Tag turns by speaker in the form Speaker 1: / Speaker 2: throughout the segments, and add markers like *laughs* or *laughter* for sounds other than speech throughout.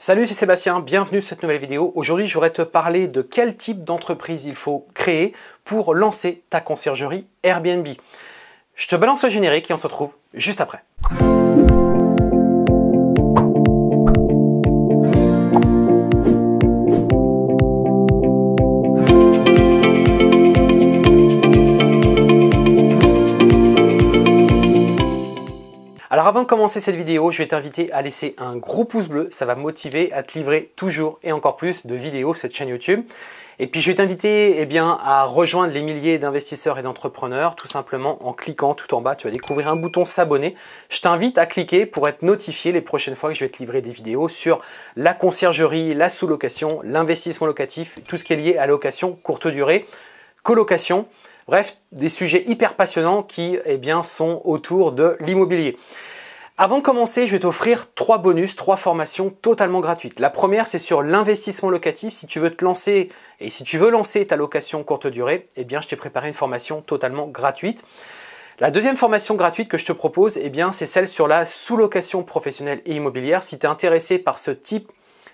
Speaker 1: Salut, c'est Sébastien, bienvenue sur cette nouvelle vidéo. Aujourd'hui, je voudrais te parler de quel type d'entreprise il faut créer pour lancer ta conciergerie Airbnb. Je te balance le générique et on se retrouve juste après. avant de commencer cette vidéo, je vais t'inviter à laisser un gros pouce bleu, ça va me motiver à te livrer toujours et encore plus de vidéos sur cette chaîne YouTube. Et puis je vais t'inviter eh bien, à rejoindre les milliers d'investisseurs et d'entrepreneurs tout simplement en cliquant tout en bas, tu vas découvrir un bouton s'abonner. Je t'invite à cliquer pour être notifié les prochaines fois que je vais te livrer des vidéos sur la conciergerie, la sous-location, l'investissement locatif, tout ce qui est lié à location courte durée, colocation. Bref, des sujets hyper passionnants qui eh bien, sont autour de l'immobilier. Avant de commencer, je vais t'offrir trois bonus, trois formations totalement gratuites. La première, c'est sur l'investissement locatif. Si tu veux te lancer et si tu veux lancer ta location courte durée, eh bien, je t'ai préparé une formation totalement gratuite. La deuxième formation gratuite que je te propose, eh bien, c'est celle sur la sous-location professionnelle et immobilière. Si tu es intéressé par ce type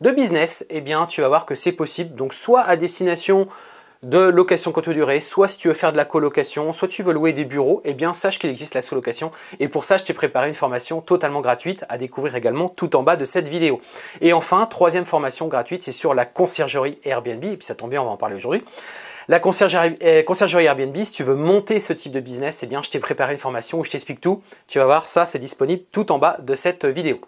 Speaker 1: de business, eh bien, tu vas voir que c'est possible. Donc, soit à destination de location courte durée, soit si tu veux faire de la colocation, soit tu veux louer des bureaux, eh bien sache qu'il existe la sous-location. Et pour ça, je t'ai préparé une formation totalement gratuite à découvrir également tout en bas de cette vidéo. Et enfin, troisième formation gratuite, c'est sur la conciergerie Airbnb. Et puis ça tombe bien, on va en parler aujourd'hui. La conciergerie, euh, Airbnb, si tu veux monter ce type de business, eh bien je t'ai préparé une formation où je t'explique tout. Tu vas voir, ça c'est disponible tout en bas de cette vidéo.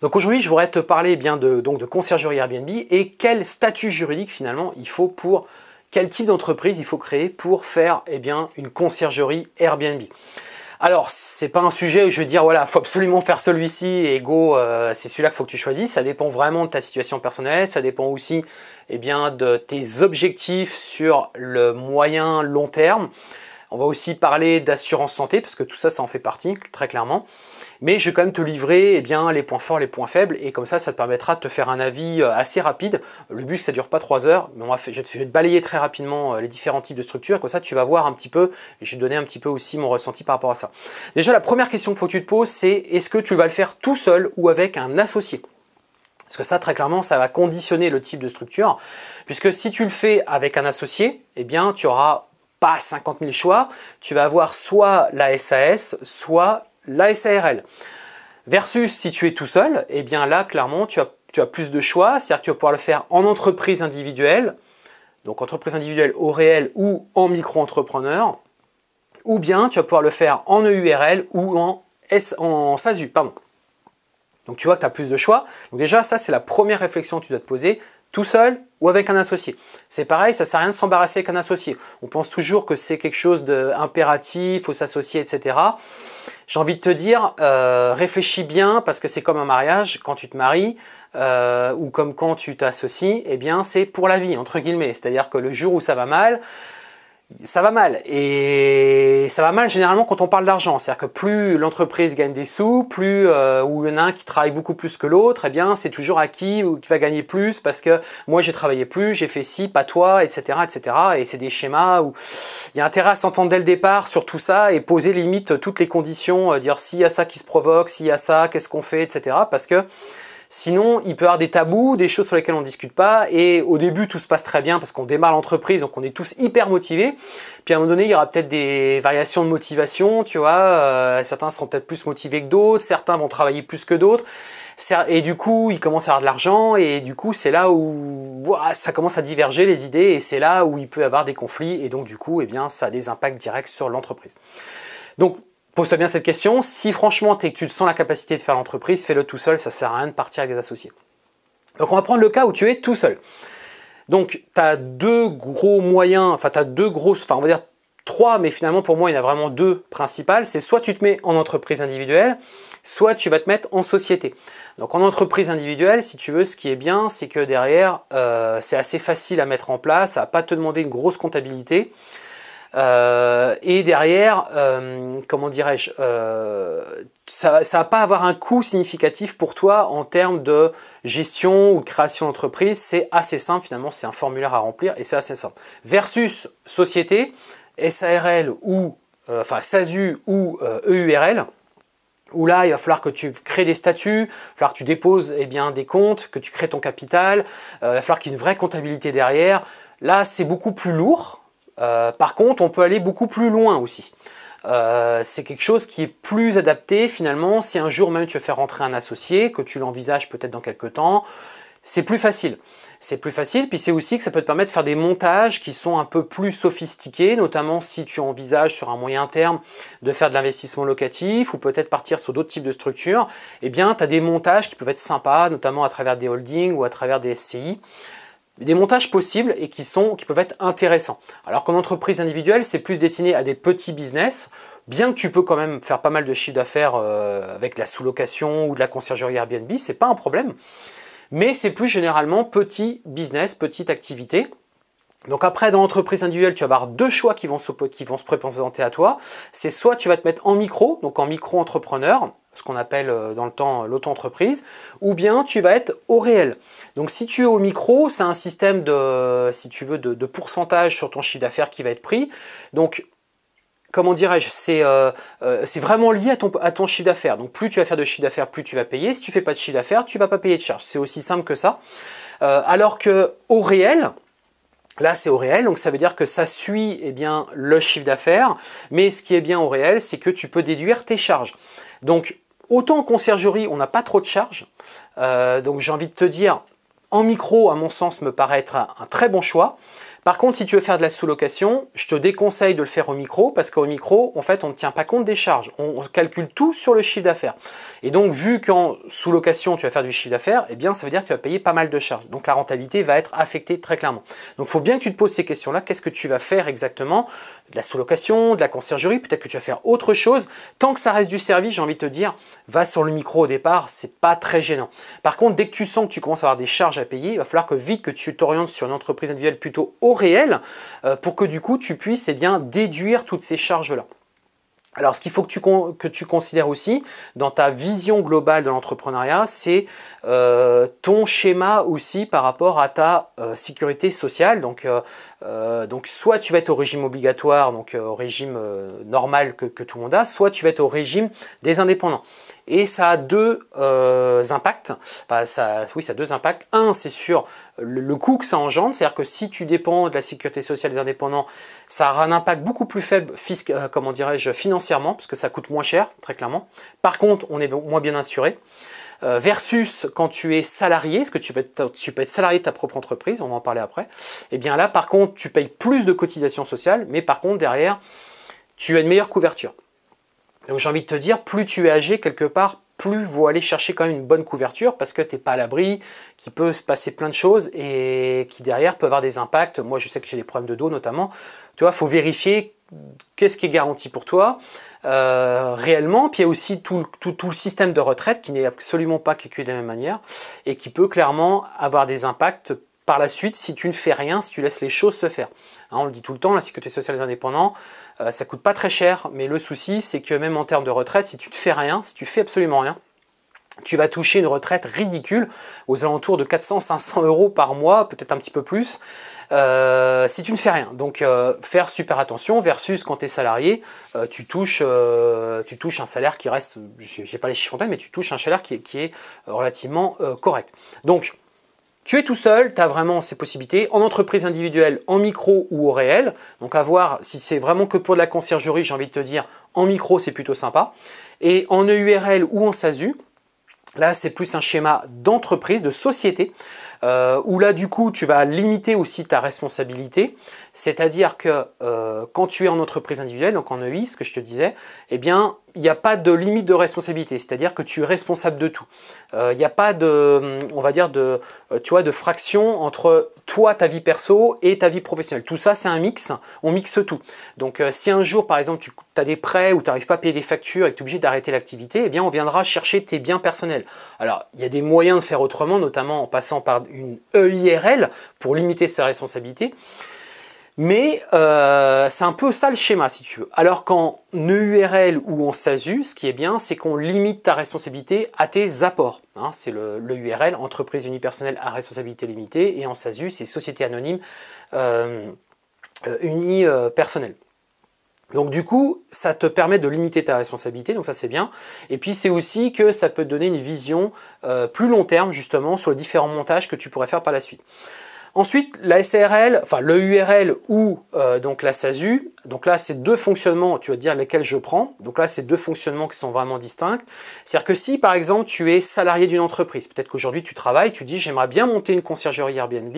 Speaker 1: Donc aujourd'hui, je voudrais te parler eh bien de, donc, de conciergerie Airbnb et quel statut juridique finalement il faut pour quel type d'entreprise il faut créer pour faire eh bien, une conciergerie Airbnb. Alors, c'est pas un sujet où je vais dire voilà, faut absolument faire celui-ci et go, euh, c'est celui-là qu'il faut que tu choisisses. Ça dépend vraiment de ta situation personnelle, ça dépend aussi eh bien, de tes objectifs sur le moyen long terme. On va aussi parler d'assurance santé parce que tout ça, ça en fait partie très clairement. Mais je vais quand même te livrer eh bien, les points forts, les points faibles et comme ça, ça te permettra de te faire un avis euh, assez rapide. Le but, ça dure pas trois heures, mais on je, vais te, balayer très rapidement euh, les différents types de structures. Comme ça, tu vas voir un petit peu et je vais te donner un petit peu aussi mon ressenti par rapport à ça. Déjà, la première question qu'il faut que tu te poses, c'est est-ce que tu vas le faire tout seul ou avec un associé parce que ça, très clairement, ça va conditionner le type de structure. Puisque si tu le fais avec un associé, eh bien, tu auras pas 50 000 choix, tu vas avoir soit la SAS, soit la SARL. Versus si tu es tout seul, eh bien là, clairement, tu as, plus de choix, c'est-à-dire que tu vas pouvoir le faire en entreprise individuelle, donc entreprise individuelle au réel ou en micro-entrepreneur, ou bien tu vas pouvoir le faire en EURL ou en, S, en SASU. Pardon. Donc tu vois que tu as plus de choix. Donc déjà, ça c'est la première réflexion que tu dois te poser tout seul ou avec un associé. C'est pareil, ça sert à rien de s'embarrasser avec un associé. On pense toujours que c'est quelque chose d'impératif, faut s'associer, etc. J'ai envie de te dire, euh, réfléchis bien parce que c'est comme un mariage, quand tu te maries euh, ou comme quand tu t'associes, et eh bien c'est pour la vie entre guillemets. C'est-à-dire que le jour où ça va mal, ça va mal. Et ça va mal généralement quand on parle d'argent. C'est-à-dire que plus l'entreprise gagne des sous, plus euh, ou il y en a un qui travaille beaucoup plus que l'autre, eh bien c'est toujours à qui ou qui va gagner plus parce que moi j'ai travaillé plus, j'ai fait ci, pas toi, etc. etc. Et c'est des schémas où il y a intérêt à s'entendre dès le départ sur tout ça et poser limite toutes les conditions, euh, dire s'il y a ça qui se provoque, s'il y a ça, qu'est-ce qu'on fait, etc. Parce que Sinon, il peut y avoir des tabous, des choses sur lesquelles on ne discute pas. Et au début, tout se passe très bien parce qu'on démarre l'entreprise, donc on est tous hyper motivés. Puis à un moment donné, il y aura peut-être des variations de motivation, tu vois. Euh, certains seront peut-être plus motivés que d'autres, certains vont travailler plus que d'autres. Et du coup, il commence à avoir de l'argent et du coup, c'est là où ça commence à diverger les idées et c'est là où il peut y avoir des conflits et donc du coup, eh bien, ça a des impacts directs sur l'entreprise. Donc, Pose-toi bien cette question. Si franchement tu te sens la capacité de faire l'entreprise, fais-le tout seul, ça sert à rien de partir avec des associés. Donc on va prendre le cas où tu es tout seul. Donc tu as deux gros moyens, enfin tu as deux grosses, enfin on va dire trois, mais finalement pour moi il y en a vraiment deux principales. C'est soit tu te mets en entreprise individuelle, soit tu vas te mettre en société. Donc en entreprise individuelle, si tu veux, ce qui est bien, c'est que derrière, euh, c'est assez facile à mettre en place, ça va pas te demander une grosse comptabilité. Euh, et derrière, euh, comment dirais-je, euh, ça, ne va pas avoir un coût significatif pour toi en termes de gestion ou création d'entreprise. C'est assez simple finalement, c'est un formulaire à remplir et c'est assez simple. Versus société, SARL ou enfin SASU ou EURL e où là, il va falloir que tu crées des statuts, il va falloir que tu déposes eh bien, des comptes, que tu crées ton capital, il va falloir qu'il y ait une vraie comptabilité derrière. Là, c'est beaucoup plus lourd, euh, par contre, on peut aller beaucoup plus loin aussi. Euh, c'est quelque chose qui est plus adapté finalement si un jour même tu veux faire rentrer un associé, que tu l'envisages peut-être dans quelques temps, c'est plus facile. C'est plus facile, puis c'est aussi que ça peut te permettre de faire des montages qui sont un peu plus sophistiqués, notamment si tu envisages sur un moyen terme de faire de l'investissement locatif ou peut-être partir sur d'autres types de structures, eh bien tu as des montages qui peuvent être sympas, notamment à travers des holdings ou à travers des SCI des montages possibles et qui, sont, qui peuvent être intéressants. Alors qu'en entreprise individuelle, c'est plus destiné à des petits business, bien que tu peux quand même faire pas mal de chiffre d'affaires euh, avec la sous-location ou de la conciergerie Airbnb, c'est pas un problème. Mais c'est plus généralement petit business, petite activité. Donc après, dans l'entreprise individuelle, tu vas avoir deux choix qui vont se, qui vont se présenter à toi. C'est soit tu vas te mettre en micro, donc en micro-entrepreneur, ce qu'on appelle euh, dans le temps euh, l'auto-entreprise, ou bien tu vas être au réel. Donc si tu es au micro, c'est un système de, euh, si tu veux, de, pourcentage sur ton chiffre d'affaires qui va être pris. Donc comment dirais-je, c'est vraiment lié à ton, chiffre d'affaires. Donc plus tu vas faire de chiffre d'affaires, plus tu vas payer. Si tu fais pas de chiffre d'affaires, tu vas pas payer de charges. C'est aussi simple que ça. alors que au réel, Là, c'est au réel, donc ça veut dire que ça suit eh bien, le chiffre d'affaires, mais ce qui est bien au réel, c'est que tu peux déduire tes charges. Donc, autant en conciergerie, on n'a pas trop de charges, euh, donc j'ai envie de te dire, en micro, à mon sens, me paraît être un très bon choix. Par contre, si tu veux faire de la sous-location, je te déconseille de le faire au micro parce qu'au micro, en fait, on ne tient pas compte des charges. On calcule tout sur le chiffre d'affaires. Et donc, vu qu'en sous-location, tu vas faire du chiffre d'affaires, eh bien, ça veut dire que tu vas payer pas mal de charges. Donc, la rentabilité va être affectée très clairement. Donc, il faut bien que tu te poses ces questions-là. Qu'est-ce que tu vas faire exactement De la sous-location, de la conciergerie, peut-être que tu vas faire autre chose. Tant que ça reste du service, j'ai envie de te dire, va sur le micro au départ, c'est pas très gênant. Par contre, dès que tu sens que tu commences à avoir des charges à payer, il va falloir que vite que tu t'orientes sur une entreprise individuelle plutôt haut réel euh, pour que du coup tu puisses eh bien, déduire toutes ces charges-là. Alors, ce qu'il faut que tu, que tu, considères aussi dans ta vision globale de l'entrepreneuriat, c'est euh, ton schéma aussi par rapport à ta euh, sécurité sociale. Donc, soit tu vas être au régime obligatoire, donc au régime normal que, que, tout le monde a, soit tu vas être au régime des indépendants et ça a deux euh, impacts. ça, oui, ça a deux impacts. Un, c'est sur le, coût que ça engendre, c'est-à-dire que si tu dépends de la sécurité sociale des indépendants, ça aura un impact beaucoup plus faible euh, comment dirais financièrement, parce que ça coûte moins cher, très clairement. Par contre, on est moins bien assuré euh, versus quand tu es salarié, parce que tu peux, être, tu peux, être, salarié de ta propre entreprise, on va en parler après, et eh bien là par contre tu payes plus de cotisations sociales, mais par contre derrière tu as une meilleure couverture. Donc j'ai envie de te dire, plus tu es âgé quelque part, plus vous allez chercher quand même une bonne couverture parce que tu n'es pas à l'abri, qu'il peut se passer plein de choses et qui derrière peut avoir des impacts. Moi, je sais que j'ai des problèmes de dos notamment. Tu vois, il faut vérifier qu'est-ce qui est garanti pour toi euh, réellement. Puis il y a aussi tout, le système de retraite qui n'est absolument pas calculé de la même manière et qui peut clairement avoir des impacts par la suite si tu ne fais rien, si tu laisses les choses se faire. Hein, on le dit tout le temps, la sécurité sociale des indépendants, euh, ça coûte pas très cher, mais le souci, c'est que même en termes de retraite, si tu ne fais rien, si tu fais absolument rien, tu vas toucher une retraite ridicule aux alentours de 400-500 euros par mois, peut-être un petit peu plus, euh, si tu ne fais rien. Donc euh, faire super attention versus quand tu es salarié, tu, touches, tu touches un salaire qui reste, je n'ai pas les chiffres en tête, mais tu touches un salaire qui, qui est relativement correct. Donc tu es tout seul, tu as vraiment ces possibilités. En entreprise individuelle, en micro ou au réel. Donc à voir si c'est vraiment que pour de la conciergerie, j'ai envie de te dire, en micro, c'est plutôt sympa. Et en EURL ou en SASU, là, c'est plus un schéma d'entreprise, de société. Euh, où là du coup tu vas limiter aussi ta responsabilité, c'est-à-dire que euh, quand tu es en entreprise individuelle, donc en EI, ce que je te disais, eh bien il n'y a pas de limite de responsabilité, c'est-à-dire que tu es responsable de tout. Euh, il n'y a pas de, hum, on va dire, de, tu vois, de fraction entre toi, ta vie perso et ta vie professionnelle. Tout ça, c'est un mix, on mixe tout. Donc si un jour, par exemple, tu as des prêts ou tu n'arrives pas à payer des factures et que tu es obligé d'arrêter l'activité, eh bien on viendra chercher tes biens personnels. Alors, il y a des moyens de faire autrement, notamment en passant par une EIRL pour limiter sa responsabilité. Mais euh, c'est un peu ça le schéma, si tu veux. Alors qu'en EURL ou en SASU, ce qui est bien, c'est qu'on limite ta responsabilité à tes apports. Hein. c'est le, entreprise unipersonnelle à responsabilité limitée, et en SASU, c'est société anonyme euh, euh unipersonnelle. Euh, donc du coup, ça te permet de limiter ta responsabilité, donc ça c'est bien. Et puis c'est aussi que ça peut te donner une vision euh, plus long terme justement sur les différents montages que tu pourrais faire par la suite. Ensuite, la SRL, enfin le URL ou euh, donc la SASU, donc là c'est deux fonctionnements, tu vas dire lesquels je prends. Donc là c'est deux fonctionnements qui sont vraiment distincts. C'est-à-dire que si par exemple tu es salarié d'une entreprise, peut-être qu'aujourd'hui tu travailles, tu dis j'aimerais bien monter une conciergerie Airbnb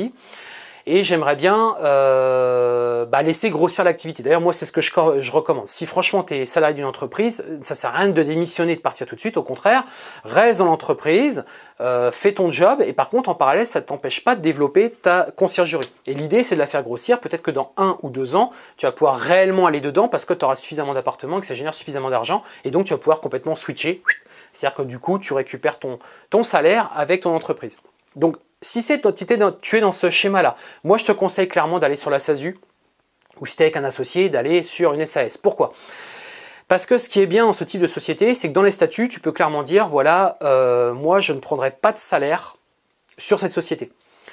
Speaker 1: et j'aimerais bien euh, bah, laisser grossir l'activité. D'ailleurs, moi, c'est ce que je, recommande. Si franchement, tu es salarié d'une entreprise, ça sert à rien de démissionner, de partir tout de suite. Au contraire, reste dans l'entreprise, euh, fais ton job, et par contre, en parallèle, ça ne t'empêche pas de développer ta conciergerie. Et l'idée, c'est de la faire grossir. Peut-être que dans un ou deux ans, tu vas pouvoir réellement aller dedans parce que tu auras suffisamment d'appartements, que ça génère suffisamment d'argent, et donc tu vas pouvoir complètement switcher. C'est-à-dire que du coup, tu récupères ton, ton salaire avec ton entreprise. Donc, si entité tu es dans ce schéma-là, moi je te conseille clairement d'aller sur la SASU ou si tu es avec un associé, d'aller sur une SAS. Pourquoi parce que ce qui est bien dans ce type de société, c'est que dans les statuts, tu peux clairement dire, voilà, euh, moi, je ne prendrai pas de salaire sur cette société.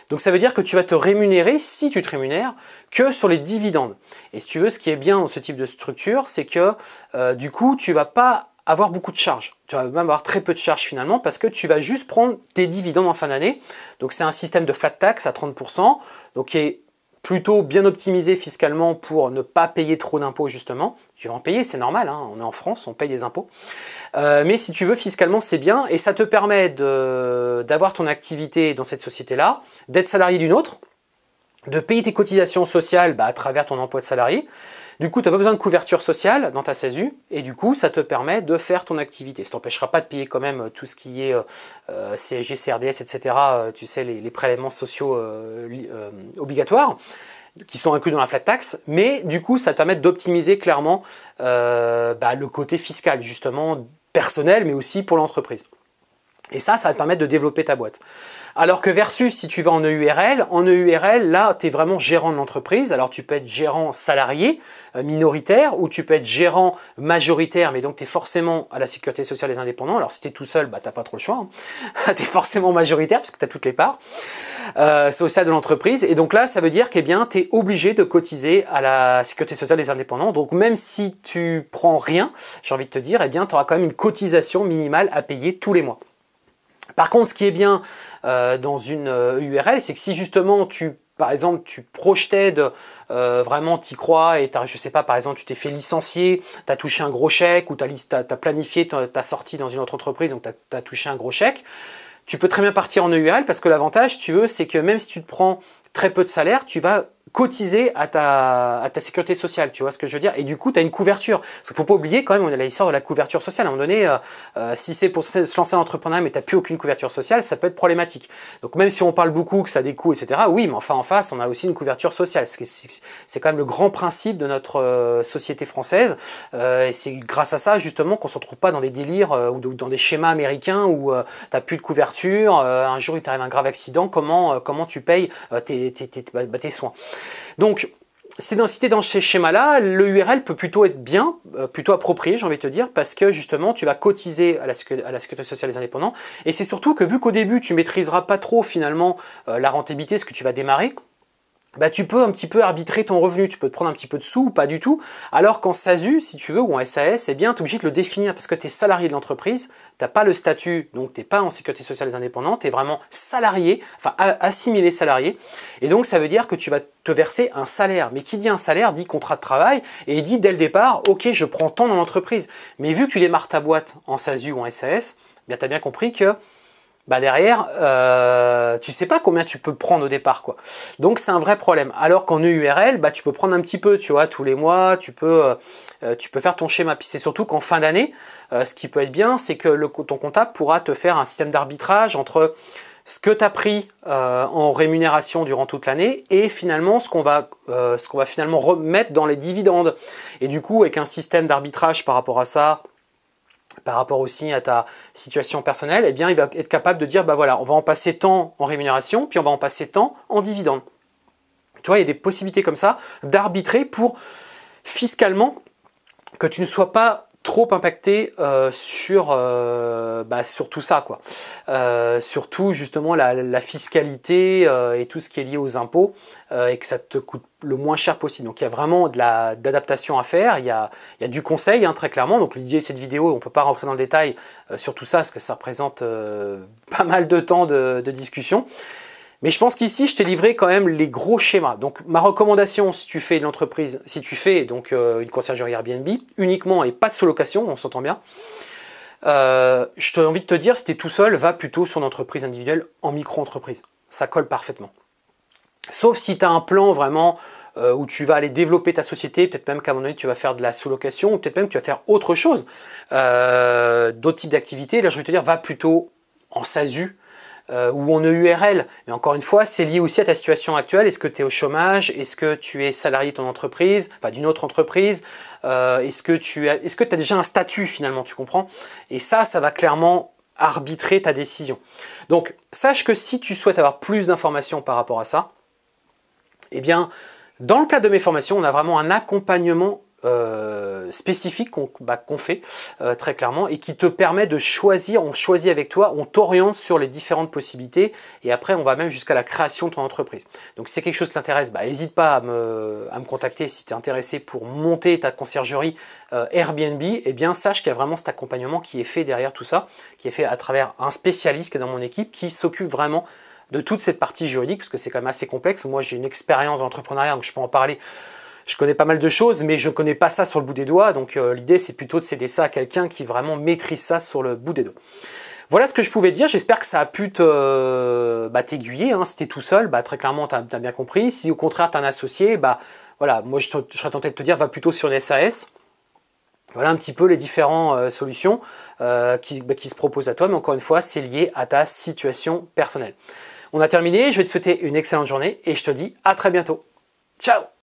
Speaker 1: Donc ça veut dire que tu vas te rémunérer, si tu te rémunères, que sur les dividendes. Et si tu veux, ce qui est bien dans ce type de structure, c'est que euh, du coup, tu vas pas avoir beaucoup de charges. Tu vas même avoir très peu de charges finalement parce que tu vas juste prendre tes dividendes en fin d'année. Donc c'est un système de flat tax à 30%, donc qui est plutôt bien optimisé fiscalement pour ne pas payer trop d'impôts justement. Tu vas en payer, c'est normal, hein. on est en France, on paye des impôts. Euh, mais si tu veux, fiscalement, c'est bien et ça te permet d'avoir ton activité dans cette société-là, d'être salarié d'une autre, de payer tes cotisations sociales bah, à travers ton emploi de salarié, du coup, tu n'as pas besoin de couverture sociale dans ta SASU et du coup, ça te permet de faire ton activité. Ça t'empêchera pas de payer quand même euh, tout ce qui est euh, euh, CSG, CRDS, etc. tu sais, les, prélèvements sociaux obligatoires qui sont inclus dans la flat tax, mais du coup, ça te permet d'optimiser clairement bah, le côté fiscal, justement, personnel, mais aussi pour l'entreprise. Et ça, ça va te permettre de développer ta boîte. Alors que versus si tu vas en EURL, en EURL, là, tu es vraiment gérant de l'entreprise. Alors tu peux être gérant salarié, euh, minoritaire, ou tu peux être gérant majoritaire, mais donc tu es forcément à la sécurité sociale des indépendants. Alors si tu es tout seul, bah, tu pas trop le choix. Hein. *laughs* tu es forcément majoritaire parce que tu as toutes les parts euh, sociales de l'entreprise. Et donc là, ça veut dire que eh bien, tu es obligé de cotiser à la sécurité sociale des indépendants. Donc même si tu prends rien, j'ai envie de te dire, eh bien, tu auras quand même une cotisation minimale à payer tous les mois. Par contre, ce qui est bien euh, dans une URL, euh, c'est que si justement tu par exemple, tu projetais de euh, vraiment t'y crois et je sais pas, par exemple, tu t'es fait licencier, tu as touché un gros chèque ou tu as, planifié ta, as sortie dans une autre entreprise, donc tu as, touché un gros chèque. Tu peux très bien partir en URL parce que l'avantage, tu veux, c'est que même si tu te prends très peu de salaire, tu vas cotiser à ta, à ta sécurité sociale, tu vois ce que je veux dire Et du coup, tu as une couverture. Parce qu'il faut pas oublier quand même, on a l'histoire de la couverture sociale. À un moment donné, euh, euh, si c'est pour se lancer en entrepreneuriat mais tu n'as plus aucune couverture sociale, ça peut être problématique. Donc même si on parle beaucoup que ça a des coûts, etc., oui, mais enfin en face, on a aussi une couverture sociale. C'est quand même le grand principe de notre euh, société française. et c'est grâce à ça, justement, qu'on ne se retrouve pas dans des délires ou dans des schémas américains où tu n'as plus de couverture, un jour il t'arrive un grave accident, comment, comment tu payes tes, tes bah, bah, soins donc, ces densités dans ces schémas-là, le URL peut plutôt être bien, euh, plutôt approprié, j'ai envie de te dire, parce que justement, tu vas cotiser à la, à sécurité sociale des indépendants. Et c'est surtout que vu qu'au début, tu maîtriseras pas trop finalement euh, la rentabilité, ce que tu vas démarrer, bah, tu peux un petit peu arbitrer ton revenu, tu peux te prendre un petit peu de sous ou pas du tout, alors qu'en SASU, si tu veux, ou en SAS, eh bien, tu es obligé de le définir parce que tu es salarié de l'entreprise, tu pas le statut, donc tu pas en sécurité sociale indépendante, tu es vraiment salarié, enfin assimilé salarié, et donc ça veut dire que tu vas te verser un salaire. Mais qui dit un salaire dit contrat de travail, et dit dès le départ, ok, je prends tant dans l'entreprise, mais vu que tu démarres ta boîte en SASU ou en SAS, eh bien, tu as bien compris que bah, derrière, euh, tu sais pas combien tu peux prendre au départ, quoi. Donc c'est un vrai problème. Alors qu'en EURL, bah tu peux prendre un petit peu, tu vois, tous les mois, tu peux, euh, euh, tu peux faire ton schéma. Puis c'est surtout qu'en fin d'année, ce qui peut être bien, c'est que le, ton comptable pourra te faire un système d'arbitrage entre ce que tu as pris en rémunération durant toute l'année et finalement ce qu'on va, va, finalement remettre dans les dividendes. Et du coup, avec un système d'arbitrage par rapport à ça, par rapport aussi à ta situation personnelle, eh bien, il va être capable de dire, bah voilà, on va en passer tant en rémunération, puis on va en passer tant en dividendes. Tu vois, il y a des possibilités comme ça d'arbitrer pour fiscalement que tu ne sois pas trop impacté euh, sur, euh, bah, sur tout ça, quoi. Euh, surtout justement la, fiscalité et tout ce qui est lié aux impôts et que ça te coûte le moins cher possible. Donc il y a vraiment de la d'adaptation à faire, il y a, il y a du conseil hein, très clairement. Donc l'idée de cette vidéo, on ne peut pas rentrer dans le détail sur tout ça parce que ça représente *laughs* pas mal de temps de discussion. Mais je pense qu'ici, je t'ai livré quand même les gros schémas. Donc, ma recommandation, si tu fais de l'entreprise, si tu fais donc euh, une conciergerie Airbnb, uniquement et pas de sous-location, on s'entend bien, euh, je t'ai envie de te dire, si tu es tout seul, va plutôt sur une entreprise individuelle en micro-entreprise. Ça colle parfaitement. Sauf si tu as un plan vraiment euh, où tu vas aller développer ta société, peut-être même qu'à un moment donné, tu vas faire de la sous-location, ou peut-être même que tu vas faire autre chose, d'autres types d'activités. Là, je vais te dire, va plutôt en SASU, euh, ou en EURL. Mais encore une fois, c'est lié aussi à ta situation actuelle. Est-ce que tu es au chômage Est-ce que tu es salarié de ton entreprise, enfin d'une autre entreprise euh, Est-ce que tu as, est-ce que as déjà un statut finalement, tu comprends Et ça, ça va clairement arbitrer ta décision. Donc, sache que si tu souhaites avoir plus d'informations par rapport à ça, eh bien, dans le cadre de mes formations, on a vraiment un accompagnement euh, spécifique bah, qu'on fait euh, très clairement et qui te permet de choisir, on choisit avec toi, on t'oriente sur les différentes possibilités et après on va même jusqu'à la création de ton entreprise. Donc si c'est quelque chose qui t'intéresse, n'hésite bah, pas à me, contacter si tu es intéressé pour monter ta conciergerie euh, Airbnb, et eh bien sache qu'il y a vraiment cet accompagnement qui est fait derrière tout ça, qui est fait à travers un spécialiste qui est dans mon équipe qui s'occupe vraiment de toute cette partie juridique, parce que c'est quand même assez complexe. Moi j'ai une expérience d'entrepreneuriat, donc je peux en parler je connais pas mal de choses, mais je ne connais pas ça sur le bout des doigts. Donc euh, l'idée, c'est plutôt de céder ça à quelqu'un qui vraiment maîtrise ça sur le bout des doigts. Voilà ce que je pouvais dire. J'espère que ça a pu te, euh, bah, t'aiguiller. Hein, si tu es tout seul, bah, très clairement, tu as bien compris. Si au contraire, tu as un associé, bah, voilà, moi, je, serais tenté de te dire, va plutôt sur une SAS. Voilà un petit peu les différentes euh, solutions qui se proposent à toi. Mais encore une fois, c'est lié à ta situation personnelle. On a terminé. Je vais te souhaiter une excellente journée et je te dis à très bientôt. Ciao